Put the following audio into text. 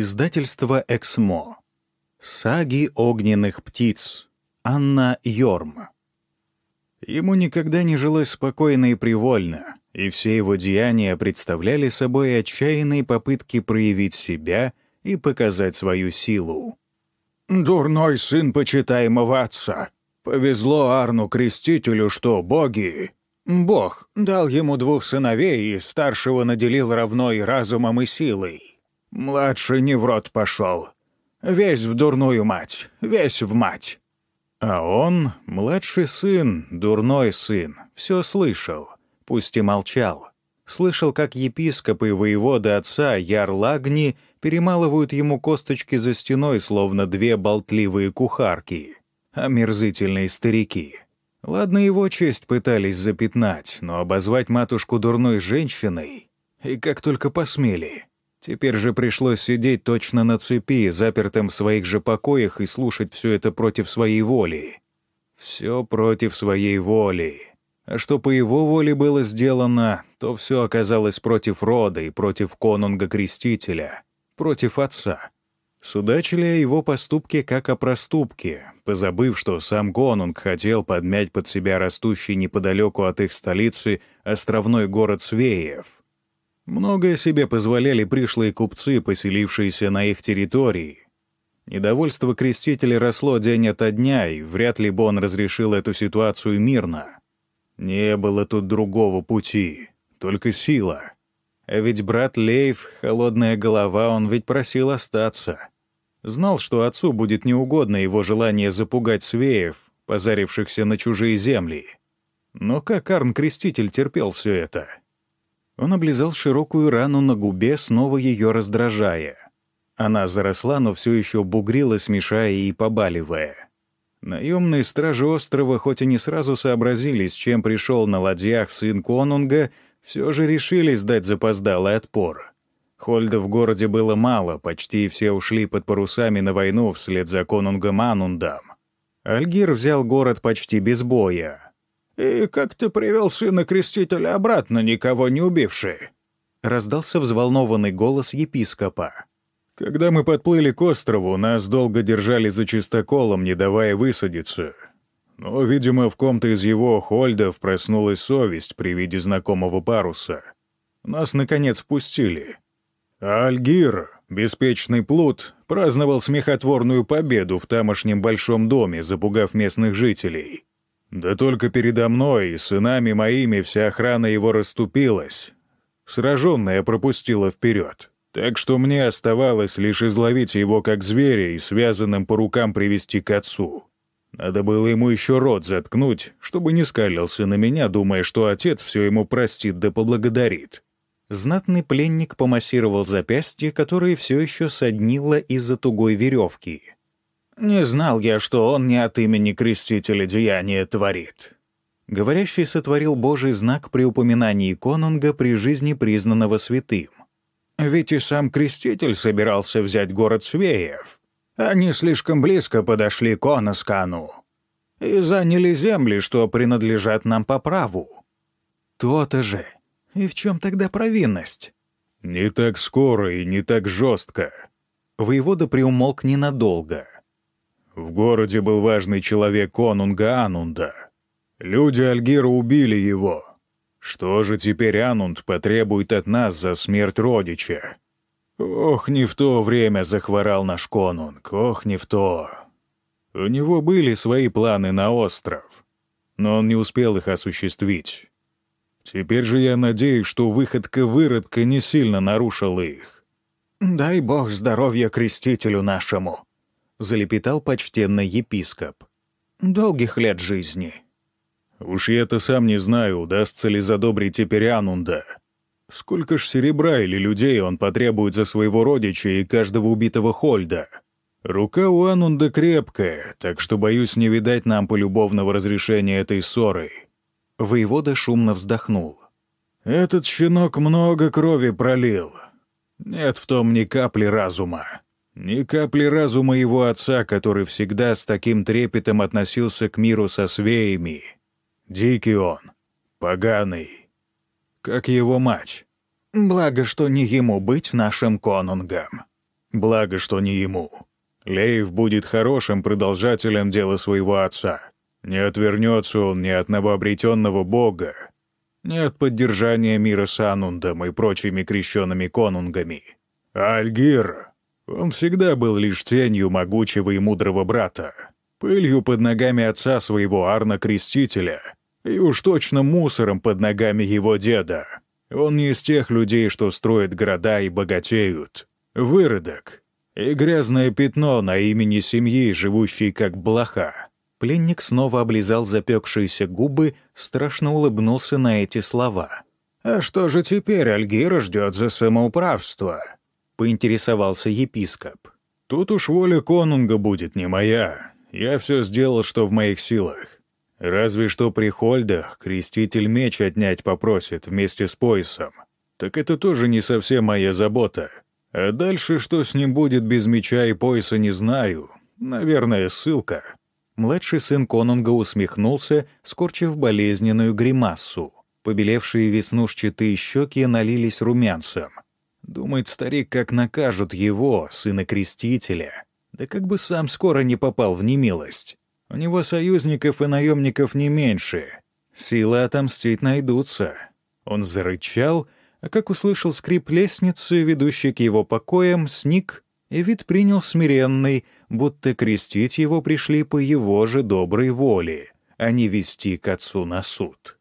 Издательство «Эксмо». Саги огненных птиц. Анна Йорм. Ему никогда не жилось спокойно и привольно, и все его деяния представляли собой отчаянные попытки проявить себя и показать свою силу. «Дурной сын почитаемого отца. Повезло Арну Крестителю, что боги...» «Бог дал ему двух сыновей и старшего наделил равной разумом, и силой. Младший не в рот пошел. Весь в дурную мать, весь в мать. А он, младший сын, дурной сын, все слышал, пусть и молчал. Слышал, как епископ и воевода отца Ярлагни перемалывают ему косточки за стеной, словно две болтливые кухарки, омерзительные а старики. Ладно, его честь пытались запятнать, но обозвать матушку дурной женщиной и как только посмели — Теперь же пришлось сидеть точно на цепи, запертым в своих же покоях и слушать все это против своей воли. Все против своей воли. А что по его воле было сделано, то все оказалось против рода и против конунга Крестителя, против отца. Судачили о его поступке как о проступке, позабыв, что сам конунг хотел подмять под себя растущий неподалеку от их столицы островной город Свеев — Многое себе позволяли пришлые купцы, поселившиеся на их территории. Недовольство крестителя росло день ото дня, и вряд ли бы он разрешил эту ситуацию мирно. Не было тут другого пути, только сила. А ведь брат Лейв, холодная голова, он ведь просил остаться. Знал, что отцу будет неугодно его желание запугать свеев, позарившихся на чужие земли. Но как Арн-креститель терпел все это? — он облизал широкую рану на губе, снова ее раздражая. Она заросла, но все еще бугрила, смешая и побаливая. Наемные стражи острова хоть и не сразу сообразили, с чем пришел на ладьях сын Конунга, все же решились дать запоздалый отпор. Хольда в городе было мало, почти все ушли под парусами на войну вслед за Конунгом Анундам. Альгир взял город почти без боя, «И как ты привел сына крестителя обратно, никого не убивши?» — раздался взволнованный голос епископа. «Когда мы подплыли к острову, нас долго держали за чистоколом, не давая высадиться. Но, видимо, в ком-то из его хольдов проснулась совесть при виде знакомого паруса. Нас, наконец, пустили. А Альгир, беспечный плут, праздновал смехотворную победу в тамошнем большом доме, запугав местных жителей. Да только передо мной и сынами моими вся охрана его расступилась. Сраженная пропустила вперед. Так что мне оставалось лишь изловить его как зверя и связанным по рукам привести к отцу. Надо было ему еще рот заткнуть, чтобы не скалился на меня, думая, что отец все ему простит да поблагодарит. Знатный пленник помассировал запястье, которое все еще соднило из-за тугой веревки. Не знал я, что он не от имени крестителя деяния творит». Говорящий сотворил Божий знак при упоминании конунга при жизни признанного святым. Ведь и сам креститель собирался взять город Свеев. Они слишком близко подошли к Оноскану и заняли земли, что принадлежат нам по праву. То-то же. И в чем тогда провинность? Не так скоро и не так жестко. Воевода приумолк ненадолго. В городе был важный человек Конунга Анунда. Люди Альгира убили его. Что же теперь Анунд потребует от нас за смерть родича? Ох, не в то время захворал наш Конунг, ох, не в то. У него были свои планы на остров, но он не успел их осуществить. Теперь же я надеюсь, что выходка-выродка не сильно нарушила их. «Дай бог здоровья крестителю нашему», залепетал почтенный епископ. «Долгих лет жизни». «Уж я-то сам не знаю, удастся ли задобрить теперь Анунда. Сколько ж серебра или людей он потребует за своего родича и каждого убитого Хольда? Рука у Анунда крепкая, так что, боюсь, не видать нам полюбовного разрешения этой ссоры». Воевода шумно вздохнул. «Этот щенок много крови пролил. Нет в том ни капли разума. Ни капли разума его отца, который всегда с таким трепетом относился к миру со свеями. Дикий он, поганый, как его мать. Благо, что не ему быть нашим конунгом. Благо, что не ему. Лейв будет хорошим продолжателем дела своего отца. Не отвернется он ни от новообретенного бога, ни от поддержания мира с Анундом и прочими крещенными конунгами. А Альгир он всегда был лишь тенью могучего и мудрого брата, пылью под ногами отца своего Арна Крестителя и уж точно мусором под ногами его деда. Он не из тех людей, что строят города и богатеют. Выродок. И грязное пятно на имени семьи, живущей как блоха. Пленник снова облизал запекшиеся губы, страшно улыбнулся на эти слова. «А что же теперь Альгира ждет за самоуправство?» поинтересовался епископ. «Тут уж воля конунга будет не моя. Я все сделал, что в моих силах. Разве что при Хольдах креститель меч отнять попросит вместе с поясом. Так это тоже не совсем моя забота. А дальше что с ним будет без меча и пояса, не знаю. Наверное, ссылка». Младший сын конунга усмехнулся, скорчив болезненную гримассу. Побелевшие веснушчатые щеки налились румянцем. Думает старик, как накажут его, сына крестителя. Да как бы сам скоро не попал в немилость. У него союзников и наемников не меньше. Силы отомстить найдутся. Он зарычал, а как услышал скрип лестницы, ведущей к его покоям, сник, и вид принял смиренный, будто крестить его пришли по его же доброй воле, а не вести к отцу на суд.